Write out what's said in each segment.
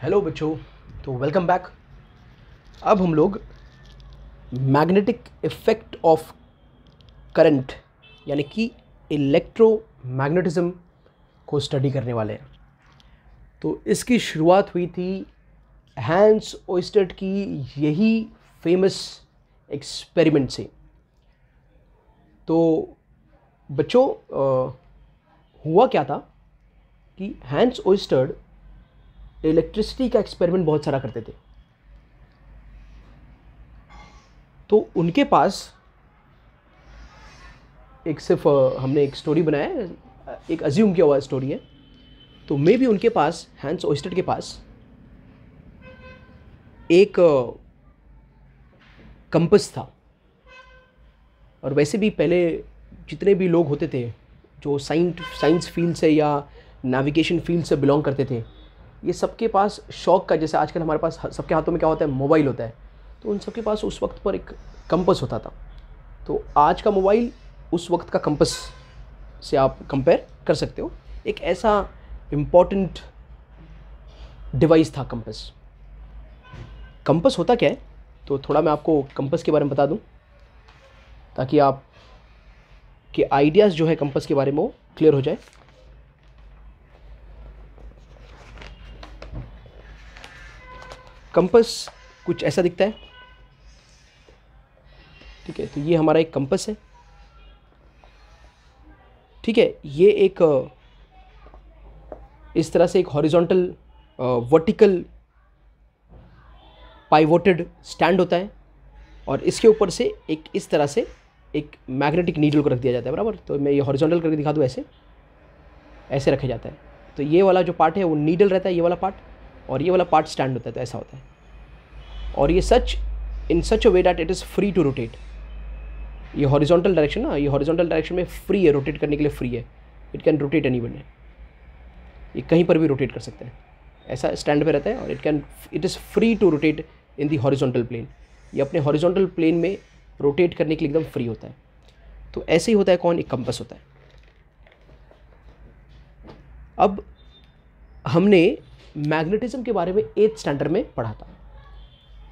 hello बच्चों तो welcome back अब हम लोग मैग्नेटिक इफ़ेक्ट ऑफ करंट यानी कि इलेक्ट्रोमैग्नेटिज़्म को स्टडी करने वाले हैं तो इसकी शुरुआत हुई थी हैंस ओइस्टर्ट की यही फेमस एक्सपेरिमेंट से तो बच्चों हुआ क्या था कि हैंस ओइस्टर्ड इलेक्ट्रिसिटी का एक्सपेरिमेंट बहुत सारा करते थे तो उनके पास एक सिर्फ हमने एक स्टोरी बनाया एक अज्यूम किया हुआ स्टोरी है तो मे भी उनके पास हैंस ओइस्टर के पास एक कंपस था और वैसे भी पहले जितने भी लोग होते थे जो साइंस साइंस फील्ड से या नेविगेशन फील्ड से बिलोंग करते थे ये सबके पास शौक का जैसे आजकल हमारे पास सबके हाथों में क्या होता है मोबाइल होता है तो उन सबके पास उस वक्त पर एक कंपस होता था तो आज का मोबाइल उस वक्त का कंपस से आप कंपेयर कर सकते हो एक ऐसा इम्पॉर्टेंट डिवाइस था कंपस कंपस होता क्या है तो थोड़ा मैं आपको कंपस के बारे में बता दूं ताकि आप के आइडियाज़ जो है कंपस के बारे में वो क्लियर हो जाए कंपस कुछ ऐसा दिखता है ठीक है तो ये हमारा एक कंपस है ठीक है ये एक इस तरह से एक हॉरिजॉन्टल वर्टिकल पाइवोटेड स्टैंड होता है और इसके ऊपर से एक इस तरह से एक मैग्नेटिक नीडल को रख दिया जाता है बराबर तो मैं ये हॉरिजॉन्टल करके दिखा दूँ ऐसे ऐसे रखा जाता है तो ये वाला जो पार्ट है वो नीडल रहता है ये वाला पार्ट और ये वाला पार्ट स्टैंड होता है तो ऐसा होता है और ये such in such a way that it is free to rotate ये हॉरिजॉन्टल डायरेक्शन ना ये हॉरिजॉन्टल डायरेक्शन में फ्री है रोटेट करने के लिए फ्री है it can rotate any one ये कहीं पर भी रोटेट कर सकते हैं ऐसा स्टैंड पे रहता है और it can it is free to rotate in the horizontal plane ये अपने हॉरिजॉन्टल प्लेन में रोटेट करने के लिए एकदम फ्री होता है तो ऐसे ही होता है कौन एक कंपस होता है अब हमने मैग्नेटिज्म के बारे में एथ स्टैंडर्ड में पढ़ा था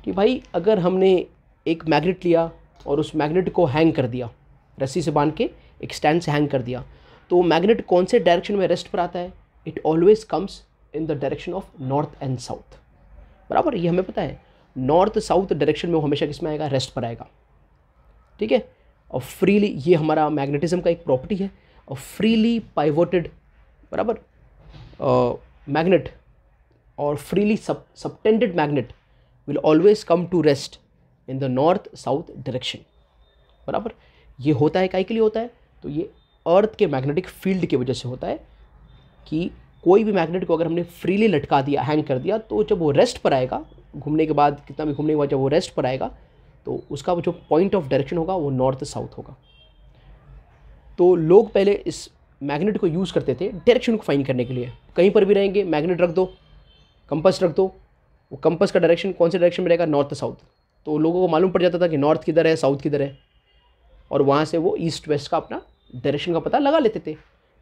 कि भाई अगर हमने एक मैग्नेट लिया और उस मैग्नेट को हैंग कर दिया रस्सी से बांध के एक स्टैंड से हैंग कर दिया तो मैग्नेट कौन से डायरेक्शन में रेस्ट पर आता है it always comes in the direction of north and south बराबर ये हमें पता है नॉर्थ साउथ डायरेक्शन में वो हमेशा किस में आएगा रेस्ट पर आएगा ठीक है और फ्रीली ये हमारा मैग्नेटिज्म का एक प्रॉपर्टी है और फ्रीली पाइवोटेड बराबर magnet or freely sub subtended magnet will always come to rest in the north south direction बराबर ये होता है काय के लिए होता है तो ये अर्थ के मैग्नेटिक फील्ड की वजह से होता है कि कोई भी मैग्नेट को अगर हमने फ्रीली लटका दिया हैंग कर दिया तो जब वो रेस्ट पर आएगा घूमने के बाद कितना भी घूमने के बाद जब वो रेस्ट पर आएगा तो उसका जो पॉइंट ऑफ डायरेक्शन होगा वो नॉर्थ साउथ होगा तो लोग पहले इस मैग्नेट को यूज़ करते थे डायरेक्शन को फाइन करने के लिए कहीं पर भी रहेंगे मैग्नेट रख दो कंपस रख दो वो कंपस का डायरेक्शन कौन से डायरेक्शन में रहेगा नॉर्थ साउथ तो लोगों को मालूम पड़ जाता था कि नॉर्थ किधर है साउथ किधर है और वहाँ से वो ईस्ट वेस्ट का अपना डायरेक्शन का पता लगा लेते थे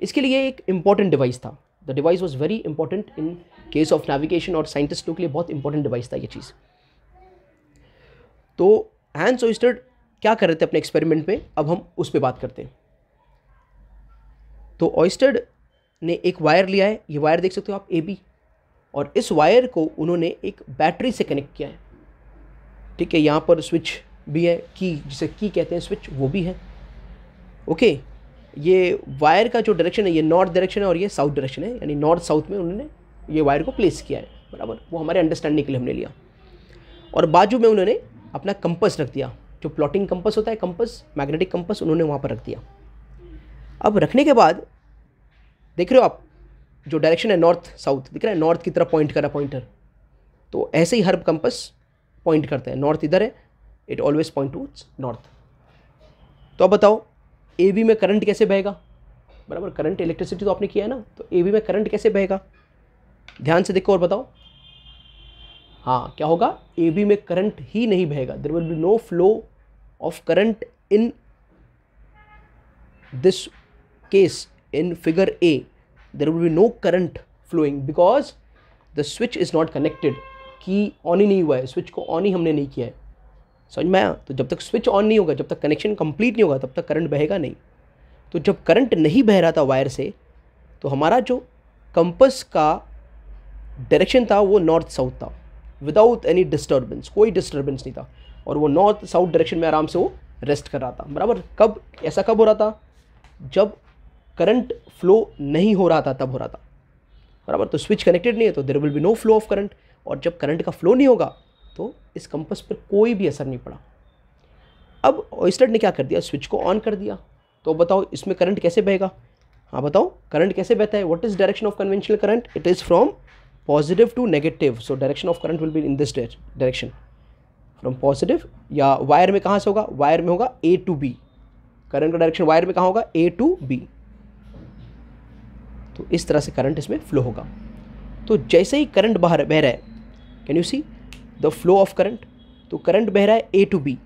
इसके लिए एक इम्पॉर्टेंट डिवाइस था the device was very important in case of navigation और साइंटिस्टों के लिए बहुत इंपॉर्टेंट डिवाइस था ये चीज़ तो हैंस ओइस्टर क्या कर रहे थे अपने एक्सपेरिमेंट में अब हम उस पर बात करते हैं तो ऑइस्टर्ड ने एक वायर लिया है ये वायर देख सकते हो आप ए बी और इस वायर को उन्होंने एक बैटरी से कनेक्ट किया है ठीक है यहाँ पर स्विच भी है की जिसे की कहते हैं स्विच वो भी है ओके ये वायर का जो डायरेक्शन है ये नॉर्थ डायरेक्शन है और ये साउथ डायरेक्शन है यानी नॉर्थ साउथ में उन्होंने ये वायर को प्लेस किया है बराबर वो हमारे अंडरस्टैंडिंग के लिए हमने लिया और बाजू में उन्होंने अपना कंपस रख दिया जो प्लॉटिंग कंपस होता है कंपस मैग्नेटिक कंपस उन्होंने वहाँ पर रख दिया अब रखने के बाद देख रहे हो आप जो डायरेक्शन है नॉर्थ साउथ दिख रहा है नॉर्थ की तरफ पॉइंट कर रहा है पॉइंटर तो ऐसे ही हर कंपस पॉइंट करता है नॉर्थ इधर है it always point to north तो अब बताओ ए बी में करंट कैसे बहेगा बराबर करंट इलेक्ट्रिसिटी तो आपने किया है ना तो ए बी में करंट कैसे बहेगा ध्यान से देखो और बताओ हाँ क्या होगा ए बी में करंट ही नहीं बहेगा there will be no flow of current in this case in figure A there will be no current flowing because the switch is not connected कि ऑन ही नहीं हुआ है स्विच को ऑन ही हमने नहीं किया है समझ में आया तो जब तक स्विच ऑन नहीं होगा जब तक कनेक्शन कंप्लीट नहीं होगा तब तक करंट बहेगा नहीं तो जब करंट नहीं बह रहा था वायर से तो हमारा जो कंपस का डायरेक्शन था वो नॉर्थ साउथ था विदाउट एनी डिस्टर्बेंस कोई डिस्टर्बेंस नहीं था और वो नॉर्थ साउथ डायरेक्शन में आराम से वो रेस्ट कर रहा था बराबर कब ऐसा कब हो रहा था जब करंट फ्लो नहीं हो रहा था तब हो रहा था बराबर तो स्विच कनेक्टेड नहीं है तो there will be no flow of current और जब करंट का फ्लो नहीं होगा तो इस कंपस पर कोई भी असर नहीं पड़ा अब ऑयस्टर ने क्या कर दिया स्विच को ऑन कर दिया तो बताओ इसमें करंट कैसे बहेगा हाँ बताओ करंट कैसे बहता है what is direction of conventional current it is from positive to negative so direction of current will be in this direction from positive या वायर में कहाँ से होगा वायर में होगा ए टू बी करंट का डायरेक्शन वायर में कहाँ होगा ए टू बी तो इस तरह से करंट इसमें फ्लो होगा तो जैसे ही करंट बाहर बह रहा है can you see the flow of current तो करंट बह रहा है A to B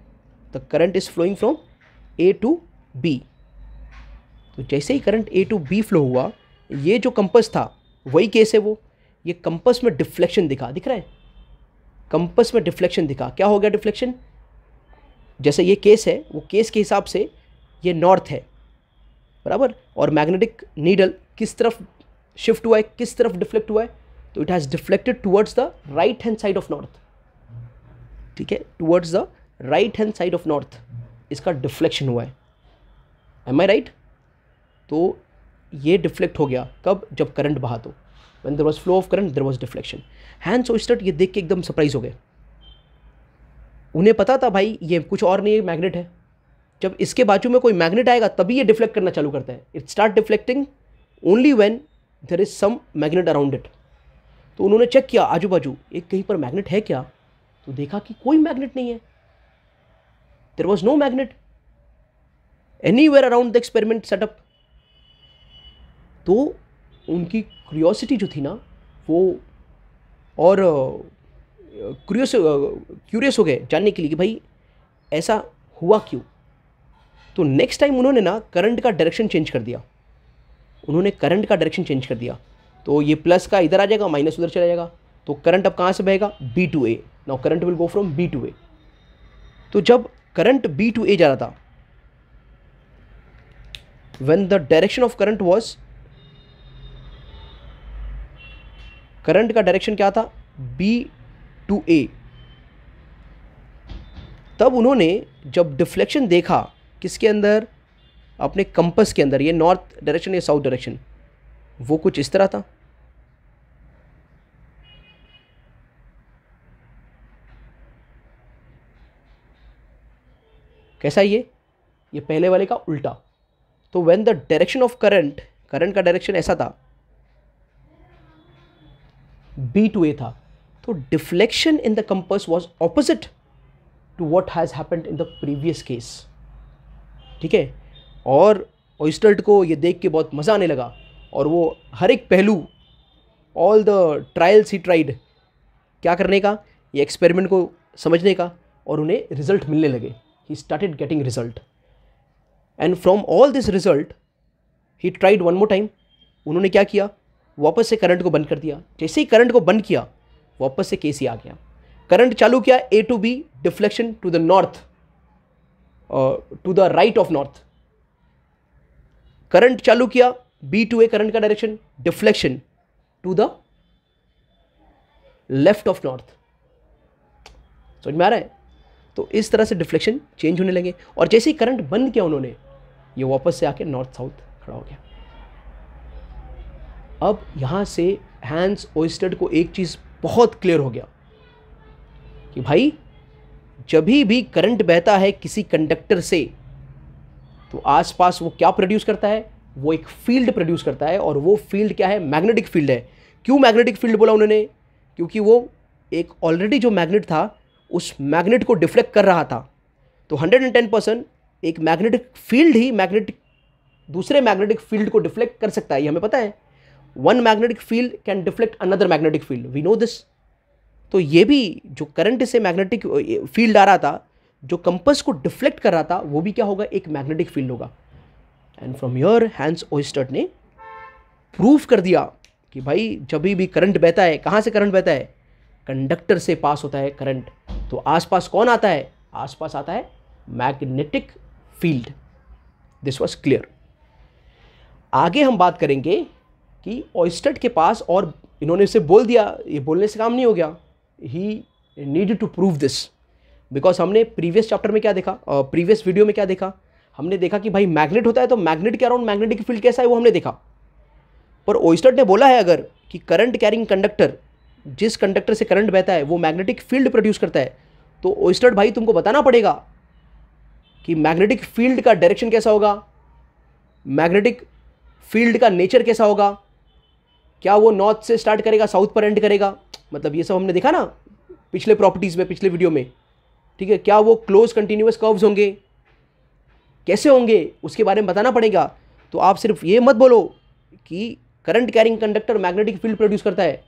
the current is flowing from A to B तो जैसे ही current A to B flow हुआ ये जो कंपस था वही केस है वो ये कंपस में डिफ्लेक्शन दिखा दिख रहा है कंपस में डिफ्लेक्शन दिखा क्या हो गया डिफ्लेक्शन जैसे ये केस है वो केस के हिसाब से ये नॉर्थ है बराबर और मैग्नेटिक नीडल किस तरफ शिफ्ट हुआ है किस तरफ डिफ्लेक्ट हुआ है तो it has deflected towards the right hand side of north ठीक है towards the right hand side of north इसका डिफ्लेक्शन हुआ है एम आई राइट तो ये डिफ्लेक्ट हो गया कब जब करंट बहा तो when there was flow of current there was deflection Hans सोइस्टर्ट ये देख के एकदम सरप्राइज हो गए उन्हें पता था भाई ये कुछ और नहीं मैग्नेट है जब इसके बाजू में कोई मैग्नेट आएगा तभी ये डिफ्लेक्ट करना चालू करता है it start deflecting only when there is some magnet around it तो उन्होंने चेक किया आजू बाजू एक कहीं पर मैग्नेट है क्या तो देखा कि कोई मैग्नेट नहीं है there was no magnet anywhere around the experiment setup तो उनकी क्रियोसिटी जो थी ना वो और क्यूरियस क्यूरियस हो गए जानने के लिए कि भाई ऐसा हुआ क्यों तो नेक्स्ट टाइम उन्होंने ना करंट का डायरेक्शन चेंज कर दिया उन्होंने करंट का डायरेक्शन चेंज कर दिया तो ये प्लस का इधर आ जाएगा माइनस उधर चला जाएगा तो करंट अब कहाँ से बहेगा B to A now current will go from B to A तो जब करंट बी टू ए जा रहा था when the direction of current was current का डायरेक्शन क्या था बी टू ए तब उन्होंने जब डिफ्लेक्शन देखा किसके अंदर अपने कंपस के अंदर ये नॉर्थ डायरेक्शन या साउथ डायरेक्शन वो कुछ इस तरह था कैसा ये ये पहले वाले का उल्टा तो when the direction of current current का डायरेक्शन ऐसा था बी टू ए था तो deflection in the compass was opposite to what has happened in the previous case ठीक है और ओइस्टर्ट को ये देख के बहुत मज़ा आने लगा और वो हर एक पहलू all the trials he tried क्या करने का ये एक्सपेरिमेंट को समझने का और उन्हें रिजल्ट मिलने लगे he started getting result and from all this result he tried one more time उन्होंने क्या किया वापस से करंट को बंद कर दिया जैसे ही करंट को बंद किया वापस से केसी आ गया करंट चालू किया A to B deflection to the north to the right of north current चालू किया बी टू ए करंट का direction deflection to the left of north समझ में आ रहा है तो इस तरह से डिफ्लेक्शन चेंज होने लगे और जैसे ही करंट बंद किया उन्होंने ये वापस से आके नॉर्थ साउथ खड़ा हो गया अब यहां से हैंस ओइस्टर्ड को एक चीज़ बहुत क्लियर हो गया कि भाई जब भी करंट बहता है किसी कंडक्टर से तो आसपास वो क्या प्रोड्यूस करता है वो एक फील्ड प्रोड्यूस करता है और वो फील्ड क्या है मैग्नेटिक फील्ड है क्यों मैग्नेटिक फील्ड बोला उन्होंने क्योंकि वो एक ऑलरेडी जो मैग्नेट था उस मैग्नेट को डिफ्लेक्ट कर रहा था तो टेन परसेंट एक मैग्नेटिक फील्ड ही मैग्नेटिक दूसरे मैग्नेटिक फील्ड को डिफ्लेक्ट कर सकता है ये हमें पता है one magnetic field can deflect another magnetic field we know this तो ये भी जो करंट से मैग्नेटिक फील्ड आ रहा था जो कंपस को डिफ्लेक्ट कर रहा था वो भी क्या होगा एक मैग्नेटिक फील्ड होगा एंड फ्रॉम योर हैंस ओइस्टर्ट ने प्रूव कर दिया कि भाई जब भी करंट बहता है कहाँ से करंट बहता है कंडक्टर से पास होता है करंट तो आसपास कौन आता है आसपास आता है magnetic field this was clear आगे हम बात करेंगे कि ऑयस्टर्ट के पास और इन्होंने उसे बोल दिया ये बोलने से काम नहीं हो गया he need to prove this because हमने प्रीवियस चैप्टर में क्या देखा प्रीवियस वीडियो में क्या देखा हमने देखा कि भाई मैग्नेट होता है तो मैग्नेट के अराउंड मैग्नेटिक फील्ड कैसा है वो हमने देखा पर ओइस्टर ने बोला है अगर कि करंट कैरिंग कंडक्टर जिस कंडक्टर से करंट बहता है वो मैग्नेटिक फील्ड प्रोड्यूस करता है तो ओइस्टर भाई तुमको बताना पड़ेगा कि मैग्नेटिक फील्ड का डायरेक्शन कैसा होगा मैग्नेटिक फील्ड का नेचर कैसा होगा क्या वो नॉर्थ से स्टार्ट करेगा साउथ पर एंड करेगा मतलब ये सब हमने देखा ना पिछले प्रॉपर्टीज़ में पिछले वीडियो में ठीक है क्या वो क्लोज कंटिन्यूस कर्व्स होंगे कैसे होंगे उसके बारे में बताना पड़ेगा तो आप सिर्फ ये मत बोलो कि current carrying conductor magnetic field produce करता है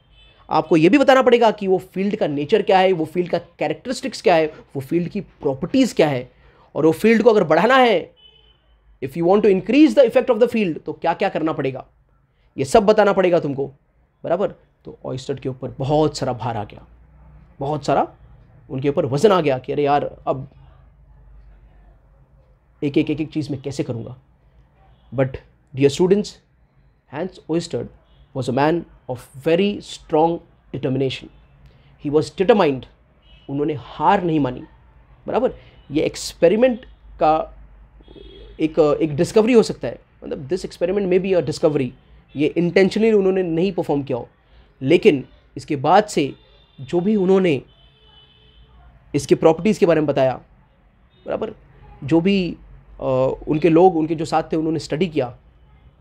आपको ये भी बताना पड़ेगा कि वो फील्ड का नेचर क्या है वो फील्ड का कैरेक्टरिस्टिक्स क्या है वो फील्ड की प्रॉपर्टीज़ क्या है और वो फील्ड को अगर बढ़ाना है if you want to increase the effect of the field तो क्या क्या करना पड़ेगा ये सब बताना पड़ेगा तुमको बराबर तो ऑयस्टर के ऊपर बहुत सारा भार आ गया बहुत सारा उनके ऊपर वज़न आ गया कि अरे यार अब एक एक एक एक चीज़ मैं कैसे करूँगा बट डियर स्टूडेंट्स हैंस ओइस्टर्ड was a man of very strong determination he was determined उन्होंने हार नहीं मानी बराबर ये एक्सपेरिमेंट का एक एक डिस्कवरी हो सकता है मतलब दिस एक्सपेरिमेंट में बी अ डिस्कवरी ये इंटेंशनली उन्होंने नहीं परफॉर्म किया हो लेकिन इसके बाद से जो भी उन्होंने इसके प्रॉपर्टीज़ के बारे में बताया बराबर जो भी आ, उनके लोग उनके जो साथ थे उन्होंने स्टडी किया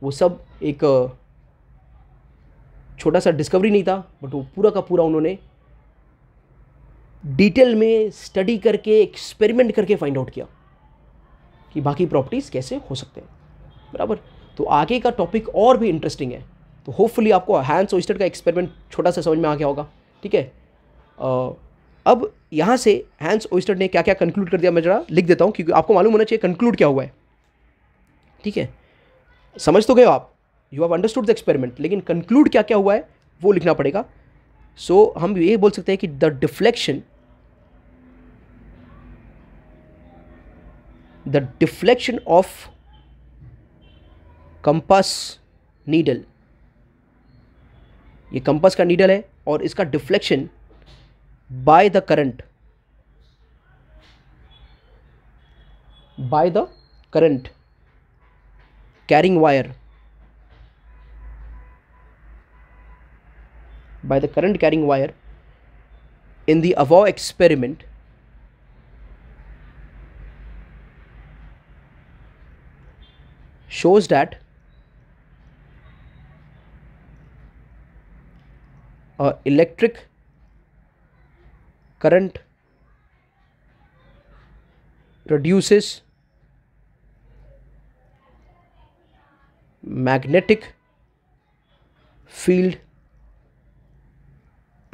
वो सब एक छोटा सा डिस्कवरी नहीं था बट वो पूरा का पूरा उन्होंने डिटेल में स्टडी करके एक्सपेरिमेंट करके फाइंड आउट किया कि बाकी प्रॉपर्टीज़ कैसे हो सकते हैं बराबर तो आगे का टॉपिक और भी इंटरेस्टिंग है तो होपफुली आपको हैंड्स ओइस्टर का एक्सपेरिमेंट छोटा सा समझ में आ गया होगा ठीक है अब यहाँ से हैंस ओइस्टर ने क्या क्या कंक्लूड कर दिया मैं जरा लिख देता हूँ क्योंकि आपको मालूम होना चाहिए कंक्लूड क्या हुआ है ठीक है समझ तो गए आप you have understood the experiment लेकिन कंक्लूड क्या क्या हुआ है वो लिखना पड़ेगा सो so, हम ये बोल सकते हैं कि the deflection the deflection of compass needle ये कंपस का नीडल है और इसका deflection by the current by the current carrying wire by the current carrying wire in the above experiment shows that a electric current produces magnetic field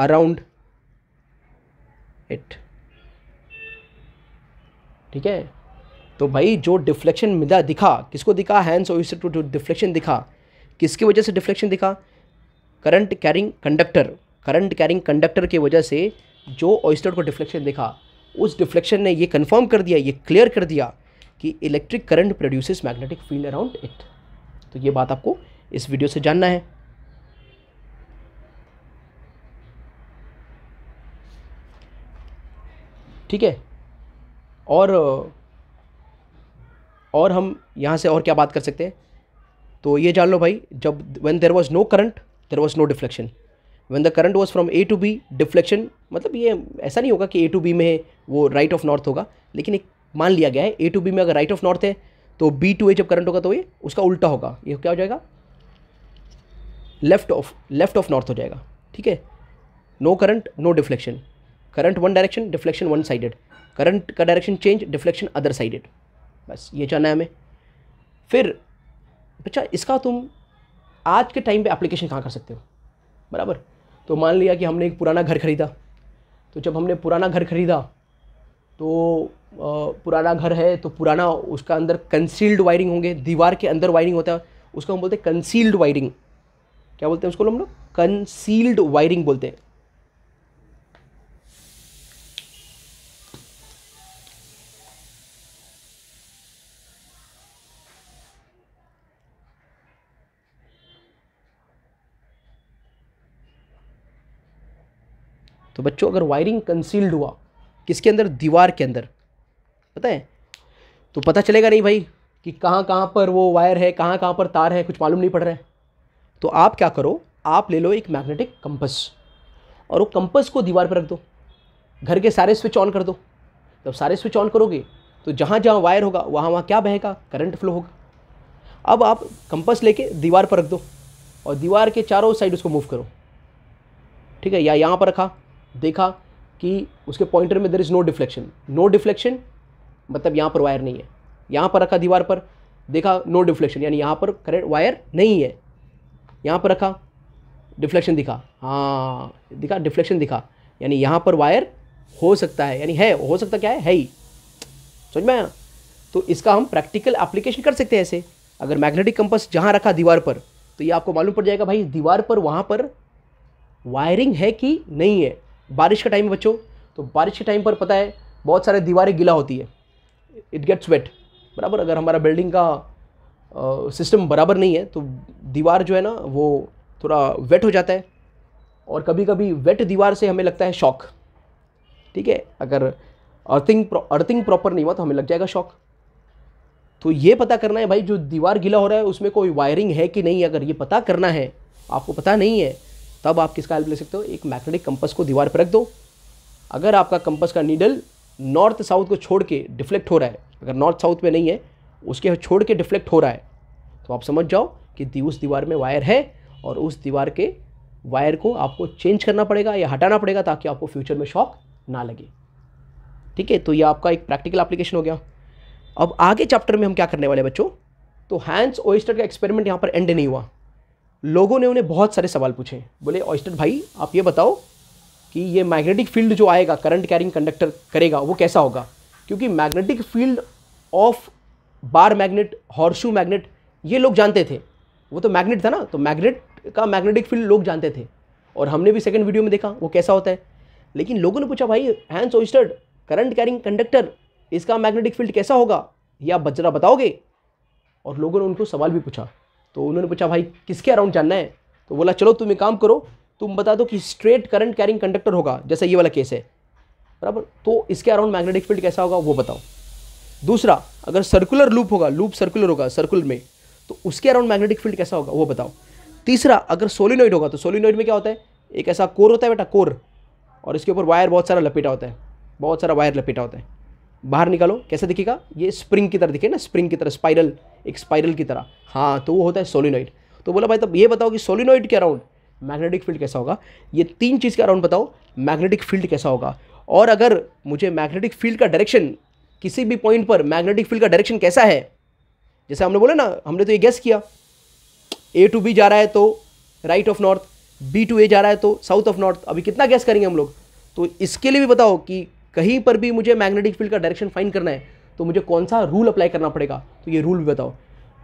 around it ठीक है तो भाई जो डिफ्लेक्शन मिला दिखा किसको दिखा हैंड्स और टू टू डिफ्लेक्शन दिखा किसकी वजह से डिफ्लेक्शन दिखा current carrying conductor current carrying conductor की वजह से जो ऑइस्टर को डिफ्लेक्शन देखा उस डिफ्लेक्शन ने ये कंफर्म कर दिया ये क्लियर कर दिया कि electric current produces magnetic field around it तो ये बात आपको इस वीडियो से जानना है ठीक है और और हम यहाँ से और क्या बात कर सकते हैं तो ये जान लो भाई जब when there was no current there was no deflection when the current was from A to B deflection मतलब ये ऐसा नहीं होगा कि ए टू बी में वो राइट ऑफ नॉर्थ होगा लेकिन एक मान लिया गया है ए टू बी में अगर राइट ऑफ नॉर्थ है तो बी टू ए जब करंट होगा तो ये उसका उल्टा होगा ये क्या हो जाएगा left of left of north हो जाएगा ठीक है no current no deflection current one direction deflection one sided current का direction change deflection other sided बस ये जानना है हमें फिर अच्छा इसका तुम आज के टाइम पे एप्लीकेशन कहाँ कर सकते हो बराबर तो मान लिया कि हमने एक पुराना घर खरीदा तो जब हमने पुराना घर खरीदा तो पुराना घर है तो पुराना उसका अंदर कंसील्ड वायरिंग होंगे दीवार के अंदर वायरिंग होता है उसको हम बोलते हैं कंसील्ड वायरिंग क्या बोलते हैं उसको हम लोग कंसील्ड वायरिंग बोलते हैं तो बच्चों अगर वायरिंग कंसील्ड हुआ किसके अंदर दीवार के अंदर पता है तो पता चलेगा नहीं भाई कि कहाँ कहाँ पर वो वायर है कहाँ कहाँ पर तार है कुछ मालूम नहीं पड़ रहा है तो आप क्या करो आप ले लो एक मैग्नेटिक कंपस और वो कंपस को दीवार पर रख दो घर के सारे स्विच ऑन कर दो जब सारे स्विच ऑन करोगे तो जहाँ जहाँ वायर होगा वहाँ वहाँ क्या बहेगा करंट फ्लो होगा अब आप कंपस लेके दीवार पर रख दो और दीवार के चारों साइड उसको मूव करो ठीक है या यहाँ पर रखा देखा कि उसके पॉइंटर में there is no deflection no deflection मतलब यहाँ पर वायर नहीं है यहाँ पर रखा दीवार पर देखा नो डिफ्लेक्शन यानी यहाँ पर करेंट वायर नहीं है यहाँ पर रखा डिफ्लेक्शन दिखा हाँ दिखा डिफ्लेक्शन दिखा यानी यहाँ पर वायर हो सकता है यानी है हो सकता क्या है है ही समझ में आया तो इसका हम प्रैक्टिकल एप्लीकेशन कर सकते हैं ऐसे अगर मैग्नेटिक कंपस जहाँ रखा दीवार पर तो ये आपको मालूम पड़ जाएगा भाई दीवार पर वहाँ पर वायरिंग है कि नहीं है बारिश का टाइम है बच्चों तो बारिश के टाइम पर पता है बहुत सारे दीवारें गीला होती है इट गेट्स वेट बराबर अगर हमारा बिल्डिंग का सिस्टम बराबर नहीं है तो दीवार जो है ना वो थोड़ा वेट हो जाता है और कभी कभी वेट दीवार से हमें लगता है शॉक ठीक है अगर अर्थिंग अर्थिंग प्रॉपर नहीं हुआ तो हमें लग जाएगा शॉक तो ये पता करना है भाई जो दीवार गीला हो रहा है उसमें कोई वायरिंग है कि नहीं अगर ये पता करना है आपको पता नहीं है तब आप किसका हेल्प ले सकते हो एक मैग्नेटिक कंपस को दीवार पर रख दो अगर आपका कंपस का नीडल नॉर्थ साउथ को छोड़ के डिफ्लेक्ट हो रहा है अगर नॉर्थ साउथ में नहीं है उसके छोड़ के डिफ्लेक्ट हो रहा है तो आप समझ जाओ कि उस दीवार में वायर है और उस दीवार के वायर को आपको चेंज करना पड़ेगा या हटाना पड़ेगा ताकि आपको फ्यूचर में शॉक ना लगे ठीक है तो ये आपका एक प्रैक्टिकल एप्लीकेशन हो गया अब आगे चैप्टर में हम क्या करने वाले बच्चों तो हैंड्स ओइस्टर का एक्सपेरिमेंट यहाँ पर एंड नहीं हुआ लोगों ने उन्हें बहुत सारे सवाल पूछे बोले ऑयस्टर भाई आप ये बताओ कि ये मैग्नेटिक फील्ड जो आएगा करंट कैरिंग कंडक्टर करेगा वो कैसा होगा क्योंकि magnetic field of bar magnet horseshoe magnet ये लोग जानते थे वो तो मैग्नेट था ना तो मैग्नेट का मैग्नेटिक फील्ड लोग जानते थे और हमने भी सेकेंड वीडियो में देखा वो कैसा होता है लेकिन लोगों ने पूछा भाई हैंड्स ओइस्टर्ड करंट कैरिंग कंडक्टर इसका मैग्नेटिक फील्ड कैसा होगा ये आप बजरा बताओगे और लोगों ने उनको सवाल भी पूछा तो उन्होंने पूछा भाई किसके अराउंड जानना है तो बोला चलो तुम एक काम करो तुम बता दो कि स्ट्रेट करंट कैरिंग कंडक्टर होगा जैसे ये वाला केस है बराबर तो इसके अराउंड मैग्नेटिक फील्ड कैसा होगा वो बताओ दूसरा अगर सर्कुलर लूप होगा लूप सर्कुलर होगा सर्कुलर में तो उसके अराउंड मैग्नेटिक फील्ड कैसा होगा वो बताओ तीसरा अगर सोलिनोइड होगा तो सोलिनोइड में क्या होता है एक ऐसा कोर होता है बेटा कोर और इसके ऊपर वायर बहुत सारा लपेटा होता है बहुत सारा वायर लपेटा होता है बाहर निकालो कैसे दिखेगा ये स्प्रिंग की तरह दिखे ना स्प्रिंग की तरह स्पाइरल एक स्पाइरल की तरह हाँ तो वो होता है सोलिनॉइड तो बोला भाई तब ये बताओ कि सोलिनॉइड के अराउंड मैग्नेटिक फील्ड कैसा होगा ये तीन चीज़ के अराउंड बताओ मैग्नेटिक फील्ड कैसा होगा और अगर मुझे मैग्नेटिक फील्ड का डायरेक्शन किसी भी पॉइंट पर मैग्नेटिक फील्ड का डायरेक्शन कैसा है जैसे हमने बोला ना हमने तो ये गैस किया ए टू बी जा रहा है तो right of north B to A जा रहा है तो साउथ ऑफ नॉर्थ अभी कितना गैस करेंगे हम लोग तो इसके लिए भी बताओ कि कहीं पर भी मुझे मैग्नेटिक फील्ड का डायरेक्शन फाइंड करना है तो मुझे कौन सा रूल अप्लाई करना पड़ेगा तो ये रूल भी बताओ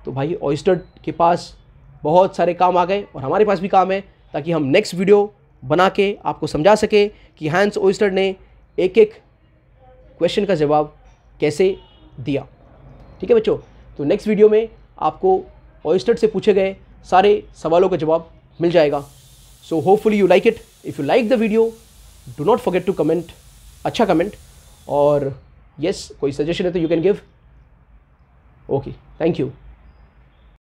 तो भाई ऑयस्टर्ड के पास बहुत सारे काम आ गए और हमारे पास भी काम है ताकि हम नेक्स्ट वीडियो बना के आपको समझा सके कि हैंस ओइस्टर्ड ने एक एक क्वेश्चन का जवाब कैसे दिया ठीक है बच्चों तो नेक्स्ट वीडियो में आपको ऑयस्टर से पूछे गए सारे सवालों का जवाब मिल जाएगा so hopefully you like it if you like the video do not forget to comment अच्छा कमेंट और यस yes, कोई सजेशन है तो you can give okay thank you